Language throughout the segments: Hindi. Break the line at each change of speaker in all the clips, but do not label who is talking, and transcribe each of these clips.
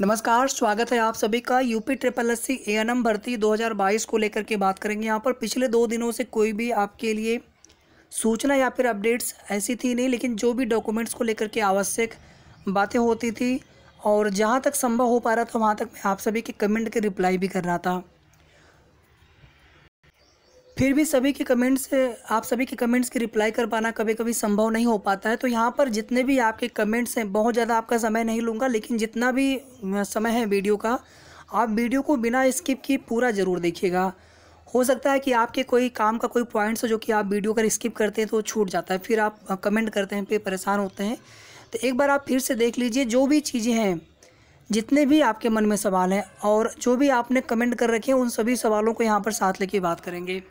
नमस्कार स्वागत है आप सभी का UP triple S C A भर्ती 2022 को लेकर के बात करेंगे यहाँ पर पिछले दो दिनों से कोई भी आपके लिए सूचना या फिर अपडेट्स ऐसी थी नहीं लेकिन जो भी डॉक्यूमेंट्स को लेकर के आवश्यक बातें होती थी और जहाँ तक संभव हो पा रहा था वहाँ तक मैं आप सभी के कमेंट के रिप्लाई भी कर रहा था फिर भी सभी के कमेंट्स आप सभी के कमेंट्स की रिप्लाई कर पाना कभी कभी संभव नहीं हो पाता है तो यहाँ पर जितने भी आपके कमेंट्स हैं बहुत ज़्यादा आपका समय नहीं लूँगा लेकिन जितना भी समय है वीडियो का आप वीडियो को बिना स्किप किए पूरा ज़रूर देखिएगा हो सकता है कि आपके कोई काम का कोई पॉइंट्स हो जो कि आप वीडियो अगर स्किप करते हैं तो छूट जाता है फिर आप कमेंट करते हैं फिर परेशान होते हैं तो एक बार आप फिर से देख लीजिए जो भी चीज़ें हैं जितने भी आपके मन में सवाल हैं और जो भी आपने कमेंट कर रखे हैं उन सभी सवालों को यहाँ पर साथ लेके बात करेंगे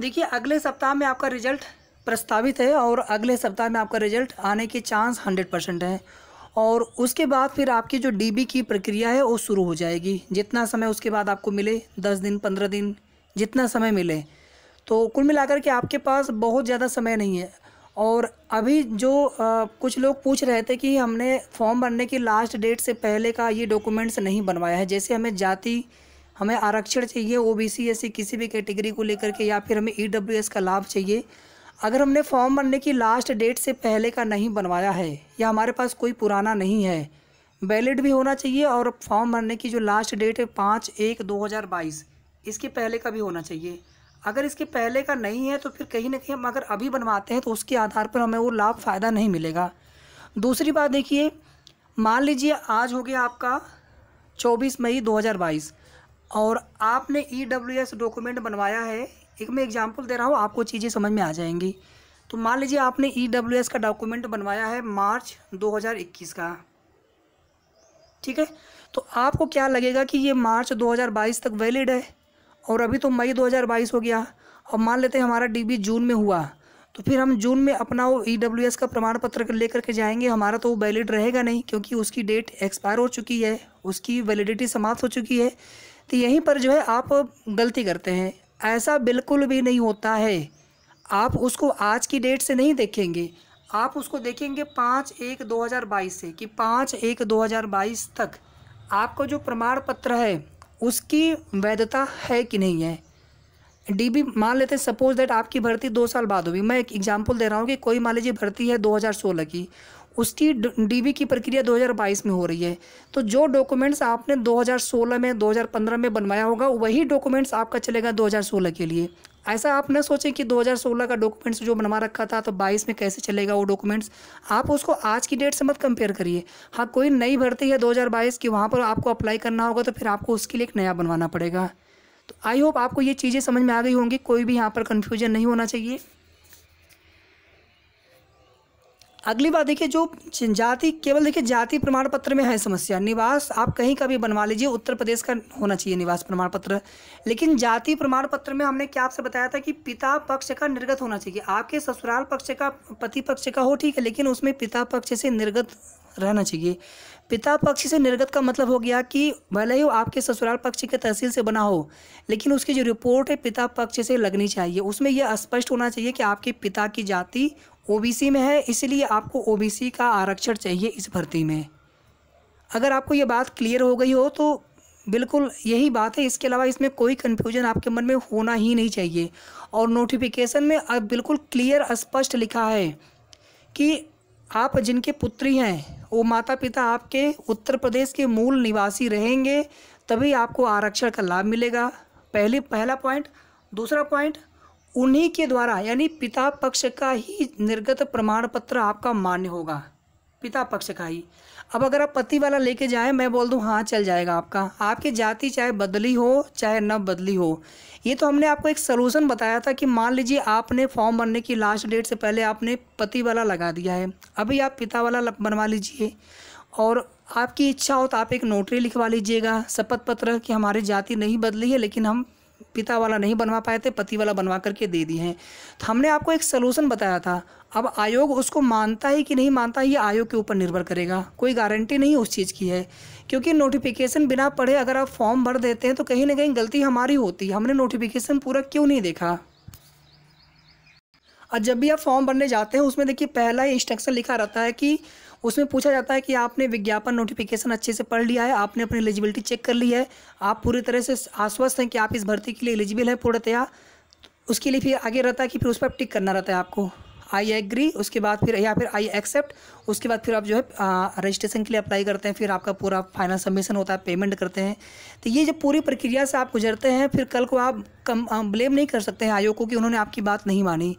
देखिए अगले सप्ताह में आपका रिजल्ट प्रस्तावित है और अगले सप्ताह में आपका रिजल्ट आने के चांस हंड्रेड परसेंट है और उसके बाद फिर आपकी जो डीबी की प्रक्रिया है वो शुरू हो जाएगी जितना समय उसके बाद आपको मिले दस दिन पंद्रह दिन जितना समय मिले तो कुल मिलाकर के आपके पास बहुत ज़्यादा समय नहीं है और अभी जो आ, कुछ लोग पूछ रहे थे कि हमने फॉर्म भरने की लास्ट डेट से पहले का ये डॉक्यूमेंट्स नहीं बनवाया है जैसे हमें जाति हमें आरक्षण चाहिए ओ बी सी ऐसी किसी भी कैटेगरी को लेकर के या फिर हमें ई डब्ल्यू एस का लाभ चाहिए अगर हमने फॉर्म भरने की लास्ट डेट से पहले का नहीं बनवाया है या हमारे पास कोई पुराना नहीं है वैलिड भी होना चाहिए और फॉर्म भरने की जो लास्ट डेट है पाँच एक दो हज़ार बाईस इसके पहले का भी होना चाहिए अगर इसके पहले का नहीं है तो फिर कहीं ना कहीं हम अगर अभी बनवाते हैं तो उसके आधार पर हमें वो लाभ फ़ायदा नहीं मिलेगा दूसरी बात देखिए मान लीजिए आज हो गया आपका चौबीस मई बाईस और आपने ई डब्ल्यू एस डॉक्यूमेंट बनवाया है एक मैं एग्जाम्पल दे रहा हूँ आपको चीज़ें समझ में आ जाएंगी तो मान लीजिए आपने ई डब्ल्यू एस का डॉक्यूमेंट बनवाया है मार्च 2021 का ठीक है तो आपको क्या लगेगा कि ये मार्च 2022 तक वैलिड है और अभी तो मई 2022 हो गया और मान लेते हैं हमारा डीबी जून में हुआ तो फिर हम जून में अपना वो ई e का प्रमाण पत्र लेकर के जाएंगे हमारा तो वो वैलिड रहेगा नहीं क्योंकि उसकी डेट एक्सपायर हो चुकी है उसकी वैलिडिटी समाप्त हो चुकी है तो यहीं पर जो है आप गलती करते हैं ऐसा बिल्कुल भी नहीं होता है आप उसको आज की डेट से नहीं देखेंगे आप उसको देखेंगे पाँच एक दो हज़ार बाईस से कि पाँच एक दो हज़ार बाईस तक आपका जो प्रमाण पत्र है उसकी वैधता है कि नहीं है डीबी मान लेते हैं सपोज दैट आपकी भर्ती दो साल बाद होगी मैं एक एग्जांपल दे रहा हूँ कि कोई मान लीजिए भर्ती है 2016 की उसकी डीबी की प्रक्रिया 2022 में हो रही है तो जो डॉक्यूमेंट्स आपने 2016 में 2015 में बनवाया होगा वही डॉक्यूमेंट्स आपका चलेगा 2016 के लिए ऐसा आप ना सोचें कि 2016 का डॉक्यूमेंट्स जो बनवा रखा था तो 22 में कैसे चलेगा वो डॉक्यूमेंट्स आप उसको आज की डेट से मत कंपेयर करिए हाँ कोई नई भर्ती है दो की वहाँ पर आपको अप्लाई करना होगा तो फिर आपको उसके लिए एक नया बनवाना पड़ेगा तो आई होप आपको ये चीज़ें समझ में आ गई होंगी कोई भी यहाँ पर कन्फ्यूजन नहीं होना चाहिए अगली बात देखिए जो जाति केवल देखिए जाति प्रमाण पत्र में है समस्या निवास आप कहीं का भी बनवा लीजिए उत्तर प्रदेश का होना चाहिए निवास प्रमाण पत्र लेकिन जाति प्रमाण पत्र में हमने क्या आपसे बताया था कि पिता पक्ष का निर्गत होना चाहिए आपके ससुराल पक्ष का पति पक्ष का हो ठीक है लेकिन उसमें पिता पक्ष से निर्गत रहना चाहिए पिता पक्ष से निर्गत का मतलब हो गया कि भले ही आपके ससुराल पक्ष के तहसील से बना हो लेकिन उसकी जो रिपोर्ट है पिता पक्ष से लगनी चाहिए उसमें यह स्पष्ट होना चाहिए कि आपके पिता की जाति ओबीसी में है इसलिए आपको ओबीसी का आरक्षण चाहिए इस भर्ती में अगर आपको ये बात क्लियर हो गई हो तो बिल्कुल यही बात है इसके अलावा इसमें कोई कन्फ्यूजन आपके मन में होना ही नहीं चाहिए और नोटिफिकेशन में अब बिल्कुल क्लियर स्पष्ट लिखा है कि आप जिनके पुत्री हैं वो माता पिता आपके उत्तर प्रदेश के मूल निवासी रहेंगे तभी आपको आरक्षण का लाभ मिलेगा पहली पहला पॉइंट दूसरा पॉइंट उन्हीं के द्वारा यानी पिता पक्ष का ही निर्गत प्रमाण पत्र आपका मान्य होगा पिता पक्ष का ही अब अगर आप पति वाला लेके जाए मैं बोल दूँ हाँ चल जाएगा आपका आपकी जाति चाहे बदली हो चाहे न बदली हो ये तो हमने आपको एक सलूशन बताया था कि मान लीजिए आपने फॉर्म भरने की लास्ट डेट से पहले आपने पति वाला लगा दिया है अभी आप पिता वाला बनवा लीजिए और आपकी इच्छा हो तो आप एक नोटरी लिखवा लीजिएगा शपथ पत्र कि हमारी जाति नहीं बदली है लेकिन हम पिता वाला नहीं बनवा पाए थे पति वाला बनवा करके दे दिए हैं तो हमने आपको एक सलूशन बताया था अब आयोग उसको मानता है कि नहीं मानता ये आयोग के ऊपर निर्भर करेगा कोई गारंटी नहीं उस चीज़ की है क्योंकि नोटिफिकेशन बिना पढ़े अगर आप फॉर्म भर देते हैं तो कहीं ना कहीं गलती हमारी होती है हमने नोटिफिकेशन पूरा क्यों नहीं देखा और जब भी आप फॉर्म भरने जाते हैं उसमें देखिए पहला इंस्ट्रक्शन लिखा रहता है कि उसमें पूछा जाता है कि आपने विज्ञापन नोटिफिकेशन अच्छे से पढ़ लिया है आपने अपनी एलिजिबिलिटी चेक कर ली है आप पूरी तरह से आश्वस्त हैं कि आप इस भर्ती के लिए एलिजिबल है पूर्णतया उसके लिए फिर आगे रहता है कि फिर उस पर टिक करना रहता है आपको आई एग्री उसके बाद फिर या फिर आई एक्सेप्ट उसके बाद फिर आप जो है रजिस्ट्रेशन के लिए अप्लाई करते हैं फिर आपका पूरा फाइनल सबमिशन होता है पेमेंट करते हैं तो ये जब पूरी प्रक्रिया से आप गुजरते हैं फिर कल को आप कम ब्लेम नहीं कर सकते हैं आयोग को कि उन्होंने आपकी बात नहीं मानी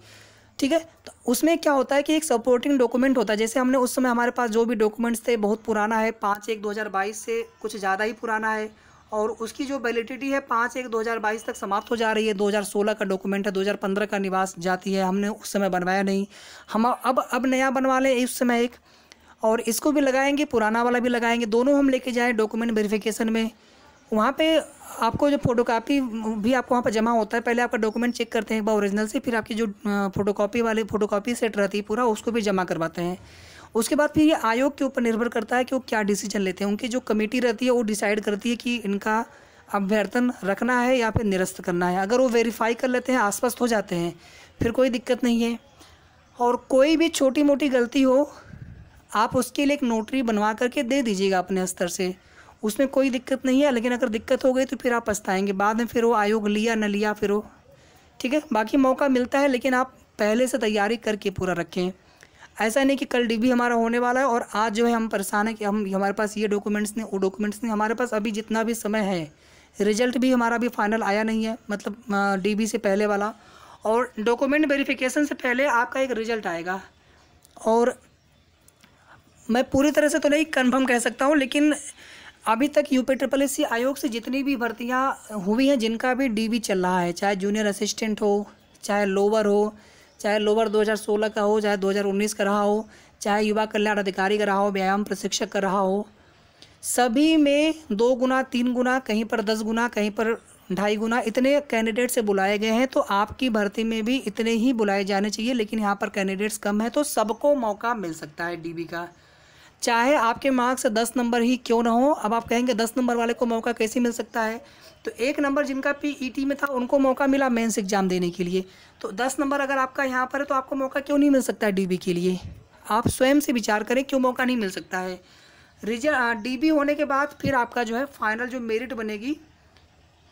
ठीक है तो उसमें क्या होता है कि एक सपोर्टिंग डॉक्यूमेंट होता है जैसे हमने उस समय हमारे पास जो भी डॉक्यूमेंट्स थे बहुत पुराना है पाँच एक बाईस से कुछ ज़्यादा ही पुराना है और उसकी जो वैलिडिटी है पाँच एक बाईस तक समाप्त हो जा रही है 2016 का डॉक्यूमेंट है 2015 का निवास जाती है हमने उस समय बनवाया नहीं हम अब अब नया बनवा लें इस समय एक और इसको भी लगाएंगे पुराना वाला भी लगाएंगे दोनों हम लेके जाएँ डॉक्यूमेंट वेरिफिकेशन में वहाँ पे आपको जो फोटोकॉपी भी आपको वहाँ पर जमा होता है पहले आपका डॉक्यूमेंट चेक करते हैं एक बार ओरिजिनल से फिर आपकी जो फोटोकॉपी फोटो फोटोकॉपी सेट रहती है पूरा उसको भी जमा करवाते हैं उसके बाद फिर ये आयोग के ऊपर निर्भर करता है कि वो क्या डिसीजन लेते हैं उनकी जो कमेटी रहती है वो डिसाइड करती है कि इनका अभ्यर्थन रखना है या फिर निरस्त करना है अगर वो वेरीफाई कर लेते हैं आश्वस्त हो जाते हैं फिर कोई दिक्कत नहीं है और कोई भी छोटी मोटी गलती हो आप उसके लिए एक नोटरी बनवा करके दे दीजिएगा अपने स्तर से उसमें कोई दिक्कत नहीं है लेकिन अगर दिक्कत हो गई तो फिर आप पछताएंगे बाद में फिर वो आयोग लिया न लिया फिर वो ठीक है बाकी मौका मिलता है लेकिन आप पहले से तैयारी करके पूरा रखें ऐसा नहीं कि कल डीबी हमारा होने वाला है और आज जो है हम परेशान हैं कि हम हमारे पास ये डॉक्यूमेंट्स नहीं वो डॉक्यूमेंट्स नहीं हमारे पास अभी जितना भी समय है रिजल्ट भी हमारा अभी फाइनल आया नहीं है मतलब डीबी से पहले वाला और डॉक्यूमेंट वेरिफिकेशन से पहले आपका एक रिजल्ट आएगा और मैं पूरी तरह से तो नहीं कन्फर्म कह सकता हूँ लेकिन अभी तक यूपी ट्रिपल एस आयोग से जितनी भी भर्तियाँ हुई हैं जिनका भी डीवी चल रहा है चाहे जूनियर असिस्टेंट हो चाहे लोअर हो चाहे लोअर 2016 का हो चाहे 2019 का रहा हो चाहे युवा कल्याण अधिकारी का रहा हो व्यायाम प्रशिक्षक का रहा हो सभी में दो गुना तीन गुना कहीं पर दस गुना कहीं पर ढाई गुना इतने कैंडिडेट से बुलाए गए हैं तो आपकी भर्ती में भी इतने ही बुलाए जाने चाहिए लेकिन यहाँ पर कैंडिडेट्स कम है तो सबको मौका मिल सकता है डीबी का चाहे आपके मार्क्स दस नंबर ही क्यों ना हो अब आप कहेंगे दस नंबर वाले को मौका कैसे मिल सकता है तो एक नंबर जिनका पी e में था उनको मौका मिला मेन्स एग्ज़ाम देने के लिए तो दस नंबर अगर आपका यहाँ पर है तो आपको मौका क्यों नहीं मिल सकता डी के लिए आप स्वयं से विचार करें क्यों मौका नहीं मिल सकता है रिजल्ट डीबी होने के बाद फिर आपका जो है फाइनल जो मेरिट बनेगी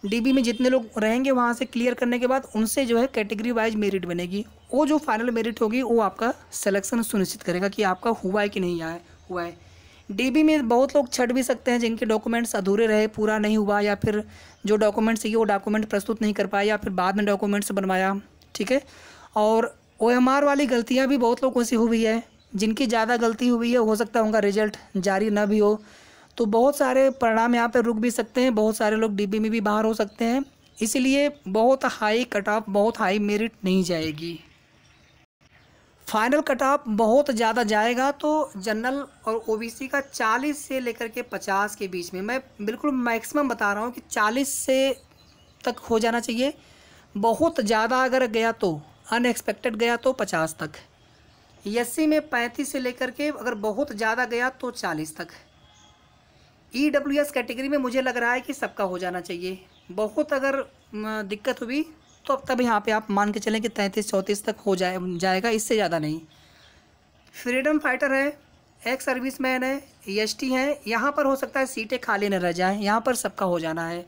डीबी में जितने लोग रहेंगे वहाँ से क्लियर करने के बाद उनसे जो है कैटेगरी वाइज मेरिट बनेगी वो जो फाइनल मेरिट होगी वो आपका सिलेक्शन सुनिश्चित करेगा कि आपका हुआ है कि नहीं आया हुआ है डीबी में बहुत लोग छट भी सकते हैं जिनके डॉक्यूमेंट्स अधूरे रहे पूरा नहीं हुआ या फिर जो डॉक्यूमेंट्स चाहिए वो डॉक्यूमेंट प्रस्तुत नहीं कर पाया या फिर बाद में डॉक्यूमेंट्स बनवाया ठीक है और ओ वाली गलतियाँ भी बहुत लोगों से हुई है जिनकी ज़्यादा गलती हुई है हो सकता है उनका रिजल्ट जारी ना भी हो तो बहुत सारे परिणाम यहाँ पर रुक भी सकते हैं बहुत सारे लोग डीबी में भी बाहर हो सकते हैं इसीलिए बहुत हाई कट ऑफ बहुत हाई मेरिट नहीं जाएगी फाइनल कट ऑफ बहुत ज़्यादा जाएगा तो जनरल और ओबीसी का 40 से लेकर के 50 के बीच में मैं बिल्कुल मैक्सिमम बता रहा हूँ कि 40 से तक हो जाना चाहिए बहुत ज़्यादा अगर गया तो अनएक्सपेक्टेड गया तो 50 तक एस में 35 से लेकर के अगर बहुत ज़्यादा गया तो 40 तक ई e कैटेगरी में मुझे लग रहा है कि सबका हो जाना चाहिए बहुत अगर दिक्कत हुई तो अब तब यहाँ पे आप मान के चलें कि तैंतीस चौंतीस तक हो जाए जाएगा इससे ज़्यादा नहीं फ्रीडम फाइटर है एक्स सर्विस मैन है टी e हैं यहाँ पर हो सकता है सीटें खाली न रह जाएँ यहाँ पर सबका हो जाना है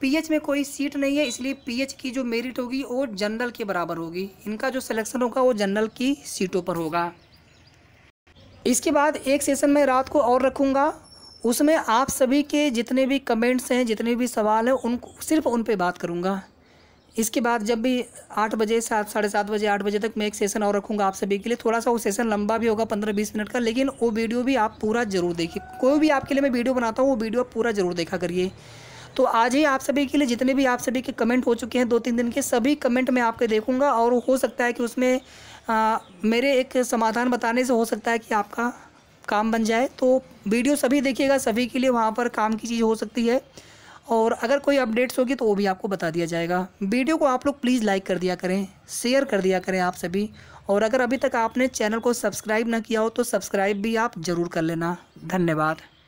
पीएच में कोई सीट नहीं है इसलिए पीएच की जो मेरिट होगी वो जनरल के बराबर होगी इनका जो सिलेक्शन होगा वो जनरल की सीटों पर होगा इसके बाद एक सेशन में रात को और रखूँगा उसमें आप सभी के जितने भी कमेंट्स हैं जितने भी सवाल हैं उन सिर्फ उन पे बात करूँगा इसके बाद जब भी आठ बजे सात साढ़े सात बजे आठ बजे तक मैं एक सेशन और रखूँगा आप सभी के लिए थोड़ा सा वो सेशन लंबा भी होगा पंद्रह बीस मिनट का लेकिन वो वीडियो भी आप पूरा जरूर देखिए कोई भी आपके लिए मैं वीडियो बनाता हूँ वो वीडियो आप पूरा जरूर देखा करिए तो आज ही आप सभी के लिए जितने भी आप सभी के कमेंट हो चुके हैं दो तीन दिन के सभी कमेंट मैं आपके देखूँगा और हो सकता है कि उसमें आ, मेरे एक समाधान बताने से हो सकता है कि आपका काम बन जाए तो वीडियो सभी देखिएगा सभी के लिए वहाँ पर काम की चीज़ हो सकती है और अगर कोई अपडेट्स होगी तो वो भी आपको बता दिया जाएगा वीडियो को आप लोग प्लीज़ लाइक कर दिया करें शेयर कर दिया करें आप सभी और अगर अभी तक आपने चैनल को सब्सक्राइब ना किया हो तो सब्सक्राइब भी आप ज़रूर कर लेना धन्यवाद